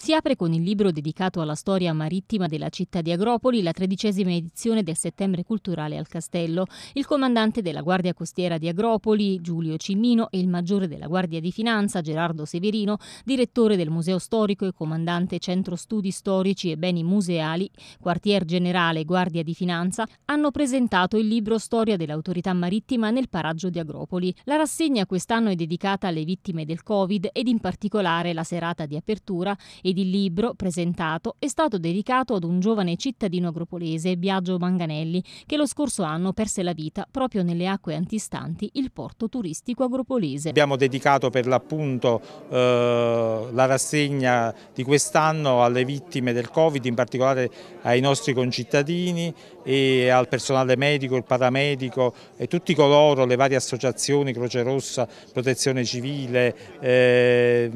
Si apre con il libro dedicato alla storia marittima della città di Agropoli, la tredicesima edizione del settembre culturale al castello. Il comandante della Guardia Costiera di Agropoli, Giulio Cimmino, e il maggiore della Guardia di Finanza, Gerardo Severino, direttore del Museo Storico e comandante Centro Studi Storici e Beni Museali, quartier generale Guardia di Finanza, hanno presentato il libro Storia dell'autorità marittima nel paraggio di Agropoli. La rassegna quest'anno è dedicata alle vittime del Covid ed in particolare la serata di apertura ed il libro presentato è stato dedicato ad un giovane cittadino agropolese, Biagio Manganelli, che lo scorso anno perse la vita proprio nelle acque antistanti il porto turistico agropolese. Abbiamo dedicato per l'appunto eh, la rassegna di quest'anno alle vittime del Covid, in particolare ai nostri concittadini e al personale medico, il paramedico e tutti coloro, le varie associazioni, Croce Rossa, Protezione Civile, eh,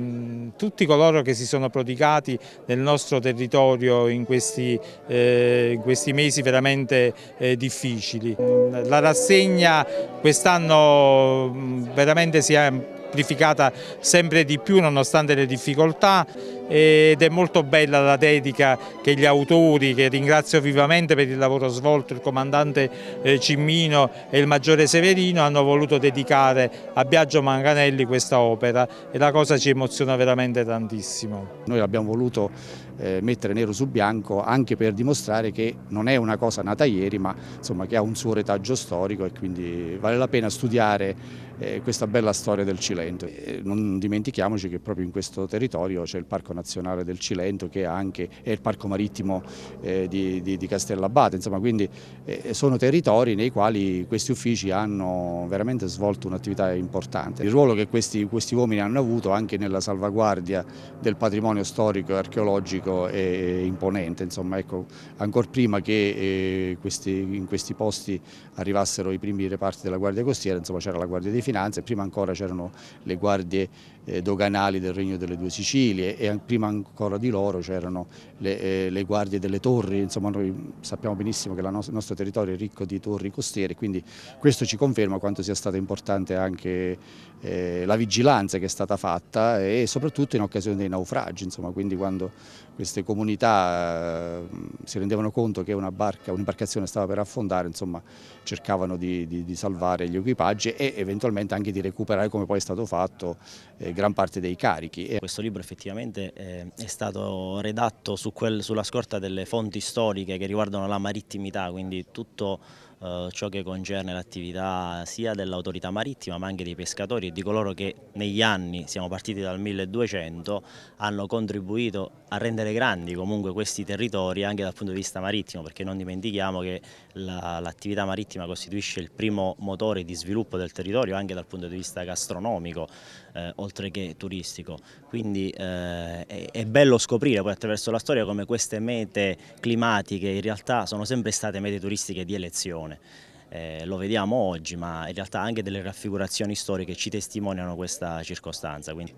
tutti coloro che si sono prodigati verificati nel nostro territorio in questi, eh, in questi mesi veramente eh, difficili. La rassegna quest'anno veramente si è amplificata sempre di più nonostante le difficoltà ed è molto bella la dedica che gli autori, che ringrazio vivamente per il lavoro svolto, il comandante eh, Cimmino e il maggiore Severino hanno voluto dedicare a Biagio Manganelli questa opera e la cosa ci emoziona veramente tantissimo. Noi l'abbiamo voluto eh, mettere nero su bianco anche per dimostrare che non è una cosa nata ieri ma insomma, che ha un suo retaggio storico e quindi vale la pena studiare eh, questa bella storia del Cilento. non dimentichiamoci che proprio in questo territorio c'è il Parco Nazionale nazionale del Cilento che è anche è il parco marittimo eh, di, di, di, Castellabate, insomma quindi eh, sono territori nei quali questi uffici hanno veramente svolto un'attività importante. Il ruolo che questi, questi, uomini hanno avuto anche nella salvaguardia del patrimonio storico e archeologico è, imponente, insomma ecco, ancora prima che eh, questi, in questi posti arrivassero i primi reparti della Guardia Costiera, insomma c'era la Guardia di Finanza e prima ancora c'erano le guardie eh, doganali del Regno delle Due Sicilie e prima ancora di loro c'erano le, eh, le, guardie delle torri, insomma noi sappiamo benissimo che no il nostro territorio è ricco di torri costiere, quindi questo ci conferma quanto sia stata importante anche eh, la vigilanza che è stata fatta e soprattutto in occasione dei naufragi, insomma, quindi quando queste comunità eh, si rendevano conto che un'imbarcazione un stava per affondare, insomma, cercavano di, di, di, salvare gli equipaggi e eventualmente anche di recuperare, come poi è stato fatto, eh, gran parte dei carichi. Questo libro effettivamente eh, è stato redatto su quel, sulla scorta delle fonti storiche che riguardano la marittimità, quindi tutto eh, ciò che concerne l'attività sia dell'autorità marittima ma anche dei pescatori e di coloro che negli anni, siamo partiti dal 1200, hanno contribuito a rendere grandi comunque questi territori anche dal punto di vista marittimo perché non dimentichiamo che l'attività la, marittima costituisce il primo motore di sviluppo del territorio anche dal punto di vista gastronomico eh, oltre che turistico. Quindi eh, è, è bello scoprire poi attraverso la storia come queste mete climatiche in realtà sono sempre state mete turistiche di elezione persone. Eh, lo vediamo oggi, ma in realtà anche delle raffigurazioni storiche ci testimoniano questa circostanza. Quindi...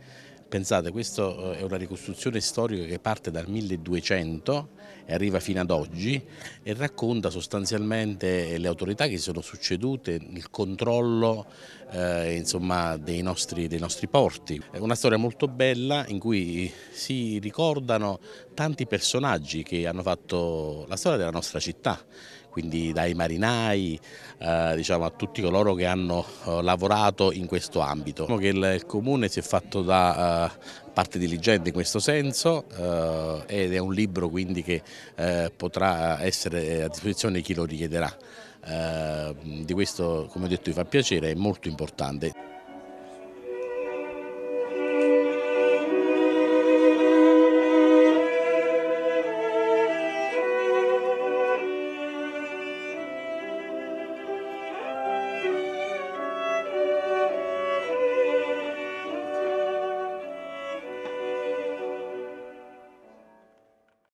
Pensate, questa eh, è una ricostruzione storica che parte dal 1200 e arriva fino ad oggi e racconta sostanzialmente le autorità che si sono succedute, il controllo eh, insomma, dei, nostri, dei, nostri, porti. È una storia molto bella in cui si ricordano tanti personaggi che hanno fatto la storia della nostra città quindi dai marinai eh, diciamo, a tutti coloro che hanno eh, lavorato in questo ambito. Diciamo che il, il comune si è fatto da eh, parte diligente in questo senso eh, ed è un libro quindi che eh, potrà essere a disposizione di chi lo richiederà. Eh, di questo, come ho detto, vi fa piacere, è molto importante.